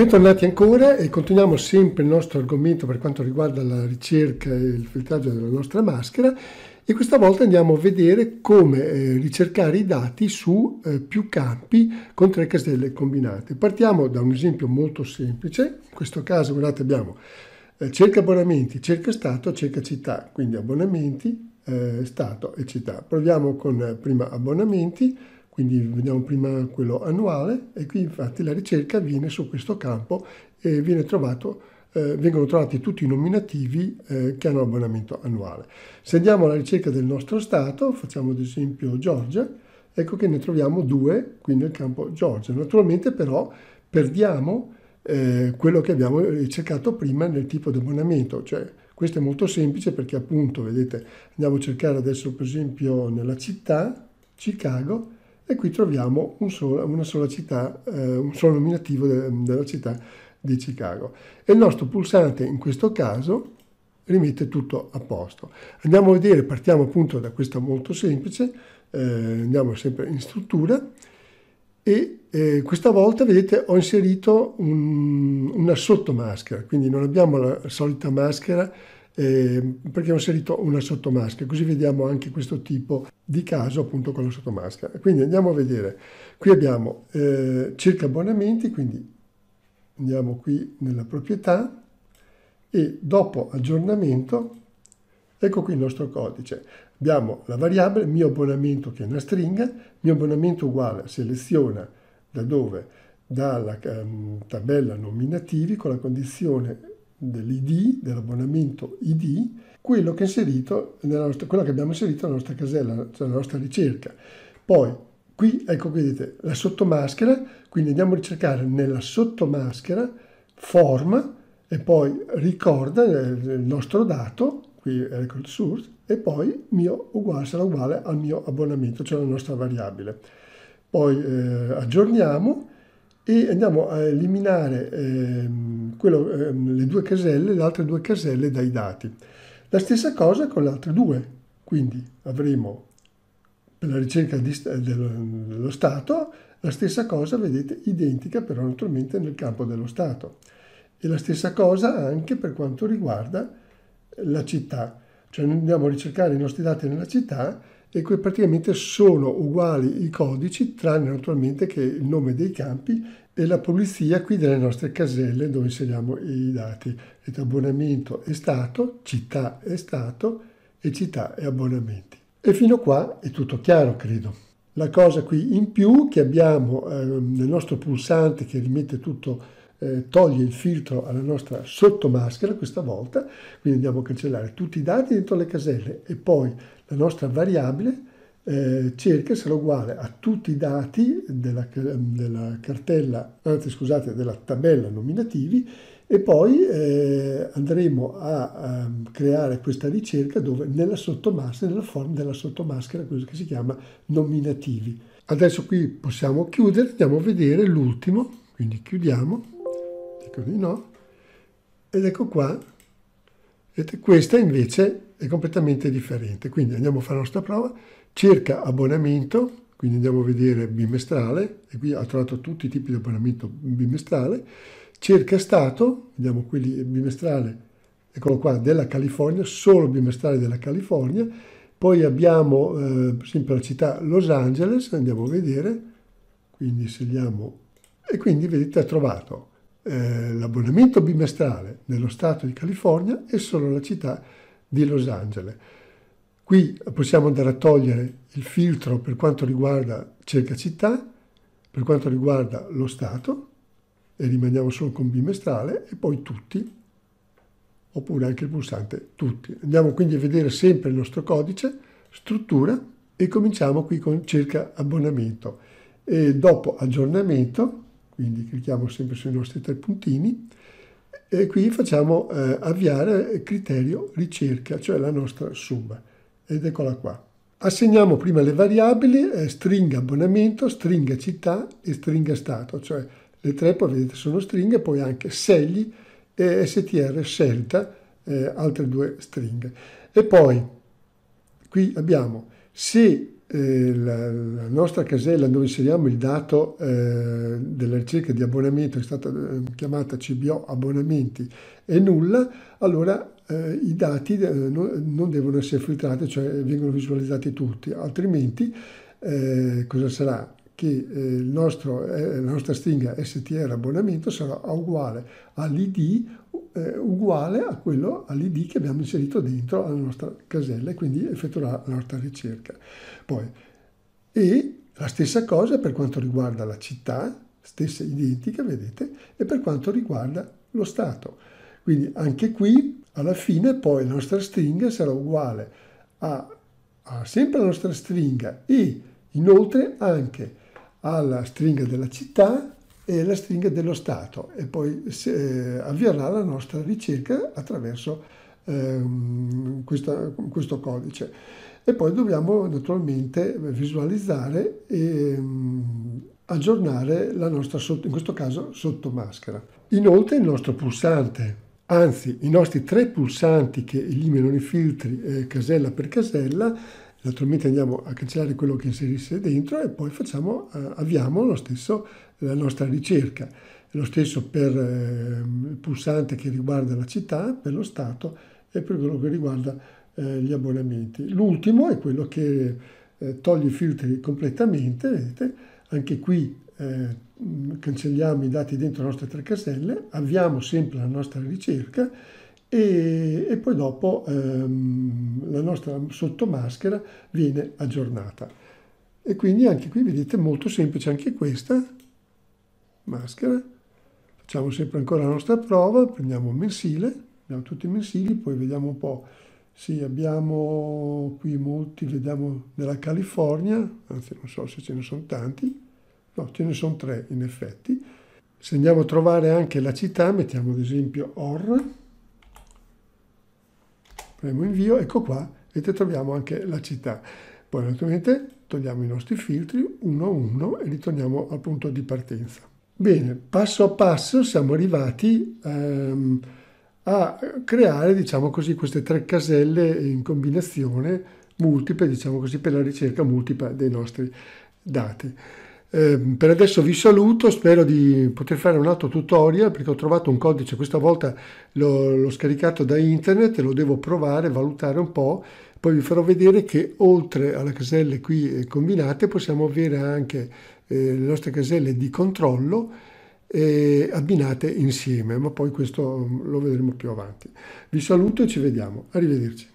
Bentornati ancora e continuiamo sempre il nostro argomento per quanto riguarda la ricerca e il filtraggio della nostra maschera e questa volta andiamo a vedere come eh, ricercare i dati su eh, più campi con tre caselle combinate. Partiamo da un esempio molto semplice, in questo caso guardate abbiamo eh, cerca abbonamenti, cerca stato, cerca città, quindi abbonamenti, eh, stato e città. Proviamo con eh, prima abbonamenti, quindi vediamo prima quello annuale e qui infatti la ricerca avviene su questo campo e trovato, eh, vengono trovati tutti i nominativi eh, che hanno abbonamento annuale. Se andiamo alla ricerca del nostro Stato, facciamo ad esempio Georgia, ecco che ne troviamo due qui nel campo Georgia. Naturalmente però perdiamo eh, quello che abbiamo ricercato prima nel tipo di abbonamento, cioè questo è molto semplice perché appunto, vedete, andiamo a cercare adesso per esempio nella città, Chicago, e qui troviamo un sola, una sola città, eh, un solo nominativo de, della città di Chicago. E il nostro pulsante in questo caso rimette tutto a posto. Andiamo a vedere, partiamo appunto da questa molto semplice, eh, andiamo sempre in struttura e eh, questa volta vedete ho inserito un, una sottomaschera, quindi non abbiamo la solita maschera eh, perché ho inserito una sottomaschera, così vediamo anche questo tipo di caso appunto con la sottomaschera. Quindi andiamo a vedere, qui abbiamo eh, circa abbonamenti, quindi andiamo qui nella proprietà e dopo aggiornamento, ecco qui il nostro codice. Abbiamo la variabile mio abbonamento che è una stringa, mio abbonamento uguale seleziona da dove? Dalla um, tabella nominativi con la condizione dell'ID, dell'abbonamento ID, quello che, inserito nostra, quello che abbiamo inserito nella nostra casella, cioè nella nostra ricerca. Poi qui, ecco, vedete, la sottomaschera, quindi andiamo a ricercare nella sottomaschera forma e poi ricorda eh, il nostro dato, qui record source, e poi mio uguale sarà uguale al mio abbonamento, cioè la nostra variabile. Poi eh, aggiorniamo e andiamo a eliminare... Eh, quello, ehm, le due caselle, le altre due caselle dai dati. La stessa cosa con le altre due, quindi avremo per la ricerca di, dello Stato la stessa cosa, vedete, identica però naturalmente nel campo dello Stato. E la stessa cosa anche per quanto riguarda la città, cioè andiamo a ricercare i nostri dati nella città e che praticamente sono uguali i codici, tranne naturalmente che il nome dei campi e la pulizia qui delle nostre caselle dove inseriamo i dati. Detto abbonamento è stato, città è stato e città e abbonamenti. E fino a qua è tutto chiaro, credo. La cosa qui in più che abbiamo eh, nel nostro pulsante che rimette tutto eh, toglie il filtro alla nostra sottomaschera questa volta, quindi andiamo a cancellare tutti i dati dentro le caselle e poi la nostra variabile eh, cerca sarà uguale a tutti i dati della, della, cartella, anzi scusate, della tabella nominativi e poi eh, andremo a, a, creare questa ricerca dove nella sottomaschera, nella forma della sottomaschera, quello che si chiama nominativi. Adesso qui possiamo chiudere, andiamo a vedere l'ultimo, quindi chiudiamo di no? Ed ecco qua, questa invece è completamente differente. Quindi andiamo a fare la nostra prova, cerca abbonamento, quindi andiamo a vedere bimestrale, e qui ha trovato tutti i tipi di abbonamento bimestrale, cerca stato, vediamo quelli eh, bimestrale, eccolo qua, della California, solo bimestrale della California, poi abbiamo eh, sempre la città Los Angeles, andiamo a vedere, quindi scegliamo, e quindi vedete ha trovato eh, l'abbonamento bimestrale nello Stato di California e solo la città di Los Angeles. Qui possiamo andare a togliere il filtro per quanto riguarda cerca città, per quanto riguarda lo Stato, e rimaniamo solo con bimestrale, e poi tutti, oppure anche il pulsante tutti. Andiamo quindi a vedere sempre il nostro codice, struttura, e cominciamo qui con cerca abbonamento. E dopo aggiornamento quindi clicchiamo sempre sui nostri tre puntini e qui facciamo eh, avviare criterio ricerca, cioè la nostra sub, ed eccola qua. Assegniamo prima le variabili eh, stringa abbonamento, stringa città e stringa stato, cioè le tre poi vedete sono stringhe, poi anche segli e str scelta, eh, altre due stringhe. E poi qui abbiamo se eh, la, la, nostra casella dove inseriamo il dato eh, della ricerca di abbonamento, è stata eh, chiamata CBO abbonamenti, e nulla, allora eh, i dati eh, non devono essere filtrati, cioè vengono visualizzati tutti, altrimenti cosa sarà? che eh, nostro, eh, la nostra stringa str abbonamento sarà uguale all'id eh, uguale a quello all'id che abbiamo inserito dentro alla nostra casella e quindi effettuerà la nostra ricerca. Poi, e la stessa cosa per quanto riguarda la città, stessa identica, vedete, e per quanto riguarda lo stato. Quindi anche qui alla fine poi la nostra stringa sarà uguale a, a sempre la nostra stringa e inoltre anche alla stringa della città e alla stringa dello Stato e poi eh, avvierà la nostra ricerca attraverso eh, questa, questo codice. E poi dobbiamo naturalmente visualizzare e mh, ehm, aggiornare la nostra, sotto, in questo caso, sotto maschera. Inoltre il nostro pulsante anzi i nostri tre pulsanti che eliminano i filtri eh, casella per casella Naturalmente andiamo a cancellare quello che inserisse dentro e poi facciamo, eh, avviamo lo stesso, la nostra ricerca. Lo stesso per ehm, il pulsante che riguarda la città, per lo Stato e per quello che riguarda eh, gli abbonamenti. L'ultimo è quello che eh, toglie i filtri completamente, vedete, anche qui eh, cancelliamo i dati dentro le nostre tre caselle, avviamo sempre la nostra ricerca e, e poi dopo ehm, la nostra sottomaschera viene aggiornata. E quindi anche qui vedete molto semplice anche questa maschera. Facciamo sempre ancora la nostra prova, prendiamo un mensile, abbiamo tutti i mensili, poi vediamo un po'. Sì, abbiamo qui molti, vediamo della California, anzi non so se ce ne sono tanti, no, ce ne sono tre in effetti. Se andiamo a trovare anche la città, mettiamo ad esempio Or, Premo invio, ecco qua, vedete troviamo anche la città. Poi naturalmente togliamo i nostri filtri uno a uno e ritorniamo al punto di partenza. Bene, passo a passo siamo arrivati ehm, a creare, diciamo così, queste tre caselle in combinazione multiple, diciamo così, per la ricerca multipla dei nostri dati. Ehm, per adesso vi saluto, spero di poter fare un altro tutorial perché ho trovato un codice, questa volta l'ho, l'ho scaricato da internet, lo devo provare, valutare un po', poi vi farò vedere che oltre alle caselle qui eh, combinate possiamo avere anche eh, le nostre caselle di controllo eh, abbinate insieme, ma poi questo mm, lo vedremo più avanti. Vi saluto e ci vediamo, arrivederci.